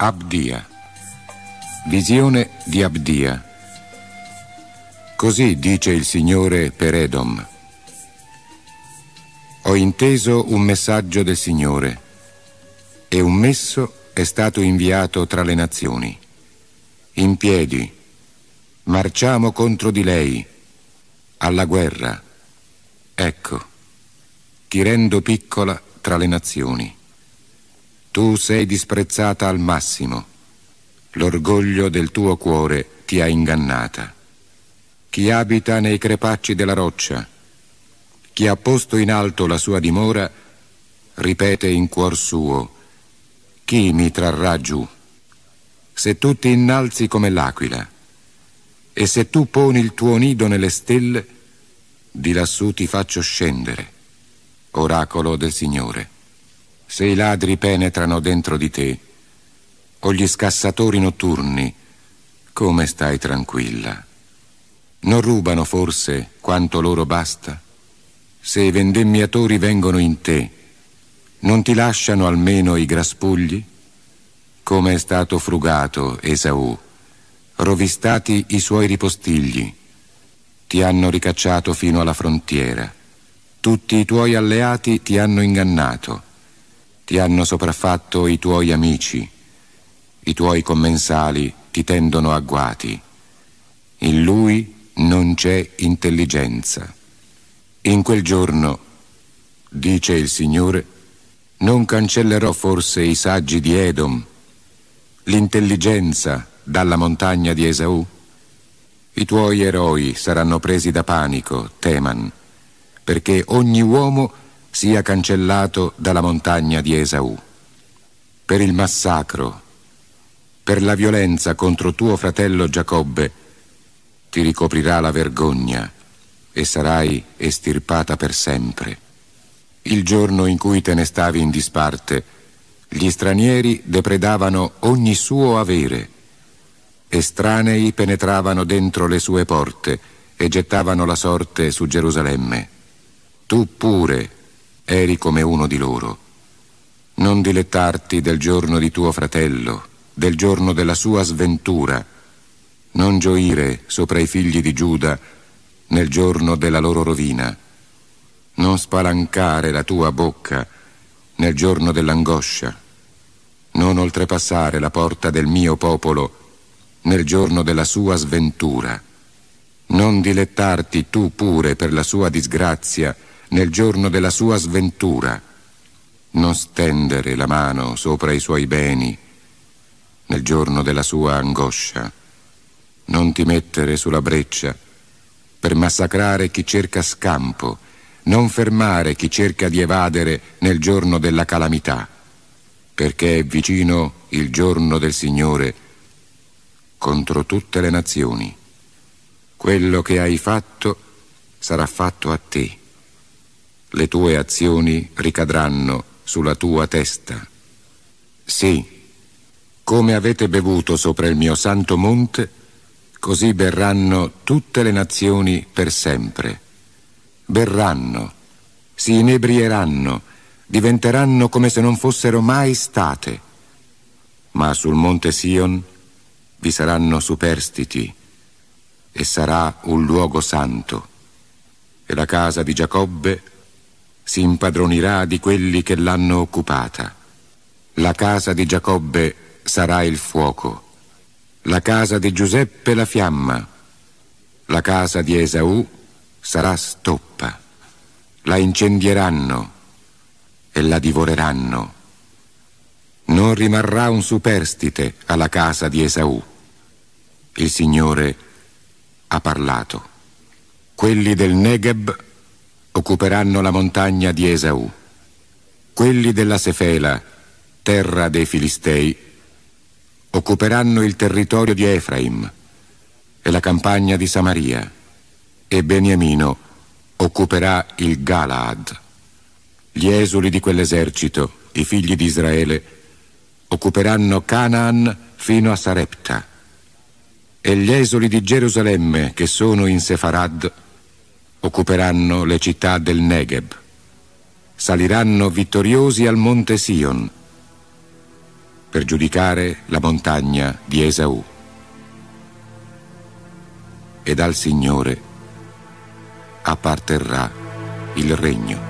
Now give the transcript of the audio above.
Abdia. Visione di Abdia. Così dice il Signore per Edom. Ho inteso un messaggio del Signore e un messo è stato inviato tra le nazioni. In piedi, marciamo contro di lei, alla guerra. Ecco, ti rendo piccola tra le nazioni. Tu sei disprezzata al massimo. L'orgoglio del tuo cuore ti ha ingannata. Chi abita nei crepacci della roccia, chi ha posto in alto la sua dimora, ripete in cuor suo, chi mi trarrà giù? Se tu ti innalzi come l'aquila e se tu poni il tuo nido nelle stelle, di lassù ti faccio scendere, oracolo del Signore se i ladri penetrano dentro di te, o gli scassatori notturni, come stai tranquilla? Non rubano forse quanto loro basta? Se i vendemmiatori vengono in te, non ti lasciano almeno i graspugli? Come è stato frugato Esaù, rovistati i suoi ripostigli, ti hanno ricacciato fino alla frontiera, tutti i tuoi alleati ti hanno ingannato, ti hanno sopraffatto i tuoi amici, i tuoi commensali ti tendono agguati. In lui non c'è intelligenza. In quel giorno, dice il Signore, non cancellerò forse i saggi di Edom, l'intelligenza dalla montagna di Esau? I tuoi eroi saranno presi da panico, Teman, perché ogni uomo sia cancellato dalla montagna di Esaù. Per il massacro, per la violenza contro tuo fratello Giacobbe, ti ricoprirà la vergogna e sarai estirpata per sempre. Il giorno in cui te ne stavi in disparte, gli stranieri depredavano ogni suo avere. Estranei penetravano dentro le sue porte e gettavano la sorte su Gerusalemme. Tu pure eri come uno di loro. Non dilettarti del giorno di tuo fratello, del giorno della sua sventura, non gioire sopra i figli di Giuda nel giorno della loro rovina, non spalancare la tua bocca nel giorno dell'angoscia, non oltrepassare la porta del mio popolo nel giorno della sua sventura, non dilettarti tu pure per la sua disgrazia nel giorno della sua sventura, non stendere la mano sopra i suoi beni nel giorno della sua angoscia, non ti mettere sulla breccia per massacrare chi cerca scampo, non fermare chi cerca di evadere nel giorno della calamità, perché è vicino il giorno del Signore contro tutte le nazioni. Quello che hai fatto sarà fatto a te le tue azioni ricadranno sulla tua testa. Sì, come avete bevuto sopra il mio santo monte, così berranno tutte le nazioni per sempre. Berranno, si inebrieranno, diventeranno come se non fossero mai state. Ma sul monte Sion vi saranno superstiti e sarà un luogo santo. E la casa di Giacobbe si impadronirà di quelli che l'hanno occupata. La casa di Giacobbe sarà il fuoco, la casa di Giuseppe la fiamma, la casa di Esaù sarà stoppa, la incendieranno e la divoreranno. Non rimarrà un superstite alla casa di Esaù. Il Signore ha parlato. Quelli del Negeb occuperanno la montagna di Esau. Quelli della Sefela, terra dei Filistei, occuperanno il territorio di Efraim e la campagna di Samaria e Beniamino occuperà il Galaad. Gli esuli di quell'esercito, i figli di Israele, occuperanno Canaan fino a Sarepta e gli esuli di Gerusalemme che sono in Sefarad occuperanno le città del Negev, saliranno vittoriosi al monte Sion per giudicare la montagna di Esau. E dal Signore apparterrà il regno.